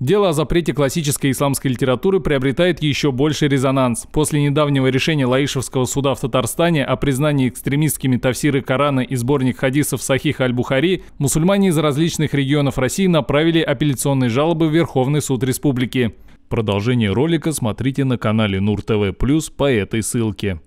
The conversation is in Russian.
Дело о запрете классической исламской литературы приобретает еще больший резонанс. После недавнего решения Лаишевского суда в Татарстане о признании экстремистскими тафсиры Корана и сборник хадисов Сахих Аль-Бухари, мусульмане из различных регионов России направили апелляционные жалобы в Верховный суд республики. Продолжение ролика смотрите на канале Нур ТВ Плюс по этой ссылке.